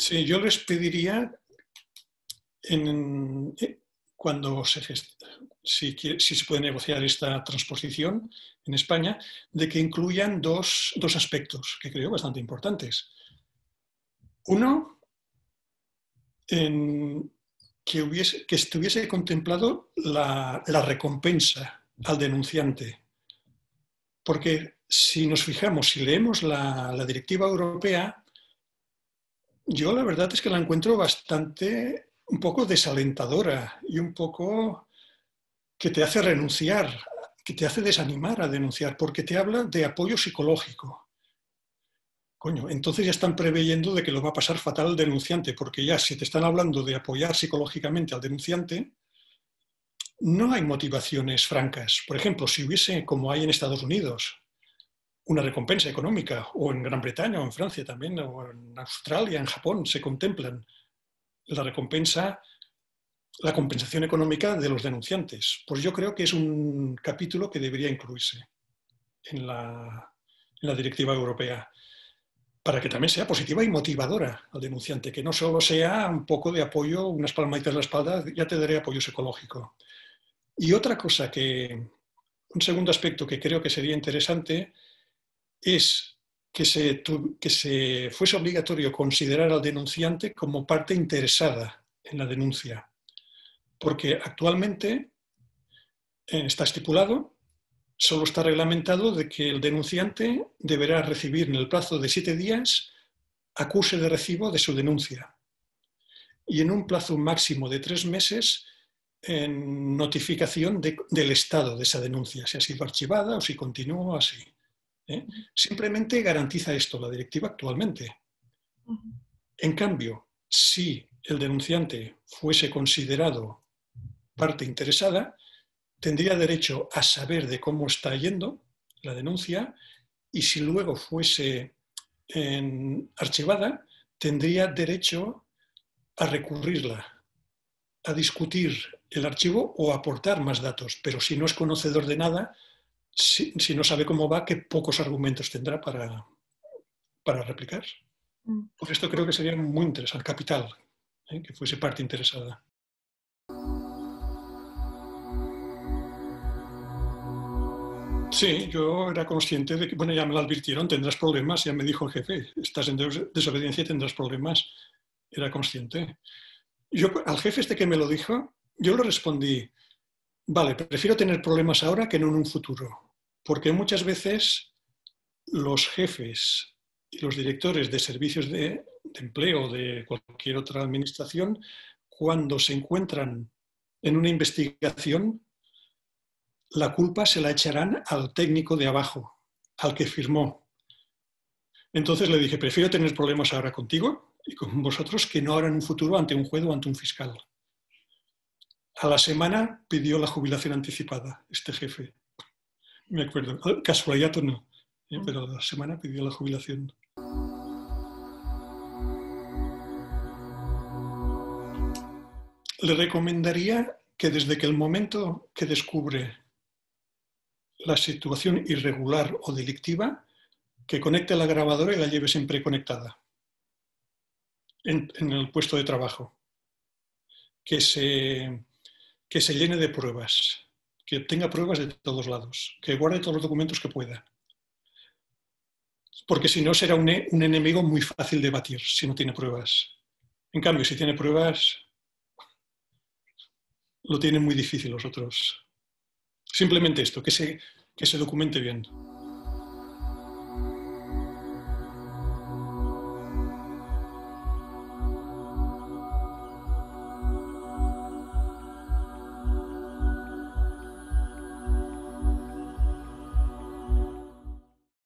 Sí, yo les pediría, eh, cuando se si, se puede negociar esta transposición en España, de que incluyan dos, aspectos que creo bastante importantes. Uno, en que, hubiese, que estuviese contemplado la, recompensa al denunciante. Porque si nos fijamos, si leemos la directiva europea, yo la verdad es que la encuentro bastante, un poco desalentadora y un poco que te hace renunciar, que te hace desanimar a denunciar, porque te habla de apoyo psicológico. Coño, entonces ya están preveyendo de que lo va a pasar fatal al denunciante, porque ya si te están hablando de apoyar psicológicamente al denunciante, no hay motivaciones francas. Por ejemplo, si hubiese, como hay en Estados Unidos, una recompensa económica, o en Gran Bretaña, o en Francia también, o en Australia, en Japón, se contemplan la recompensa, la compensación económica de los denunciantes. Pues yo creo que es un capítulo que debería incluirse en la, directiva europea para que también sea positiva y motivadora al denunciante, que no solo sea un poco de apoyo, unas palmaditas en la espalda, ya te daré apoyo psicológico. Y otra cosa que, un segundo aspecto que creo que sería interesante es que se, que se fuese obligatorio considerar al denunciante como parte interesada en la denuncia, porque actualmente eh, está estipulado, solo está reglamentado de que el denunciante deberá recibir en el plazo de siete días acuse de recibo de su denuncia y en un plazo máximo de tres meses notificación del estado de esa denuncia, si ha sido archivada o si continúa así. ¿eh? Simplemente garantiza esto la directiva actualmente. En cambio, si el denunciante fuese considerado parte interesada, tendría derecho a saber de cómo está yendo la denuncia y si luego fuese archivada, tendría derecho a recurrirla, a discutir el archivo o aportar más datos. Pero si no es conocedor de nada, si, no sabe cómo va, qué pocos argumentos tendrá para, replicar. Mm. Por esto creo que sería muy interesante, capital, ¿eh? que fuese parte interesada. Sí, yo era consciente de que, bueno, ya me lo advirtieron, tendrás problemas, ya me dijo el jefe, estás en desobediencia y tendrás problemas. Era consciente. Yo, al jefe este que me lo dijo, yo le respondí, vale, prefiero tener problemas ahora que no en un futuro. Porque muchas veces los jefes y los directores de servicios de, empleo de cualquier otra administración, cuando se encuentran en una investigación, la culpa se la echarán al técnico de abajo, al que firmó. Entonces le dije, prefiero tener problemas ahora contigo y con vosotros que no ahora en un futuro ante un juez o ante un fiscal. A la semana pidió la jubilación anticipada este jefe me acuerdo, ah, casualidad no, eh, mm. pero la semana pidió la jubilación. Le recomendaría que desde que el momento que descubre la situación irregular o delictiva, que conecte la grabadora y la lleve siempre conectada en, el puesto de trabajo. que se llene de pruebas, que tenga pruebas de todos lados, que guarde todos los documentos que pueda. Porque si no, será e, un, enemigo muy fácil de batir si no tiene pruebas. En cambio, si tiene pruebas, lo tienen muy difícil los otros. Simplemente esto, que se documente bien.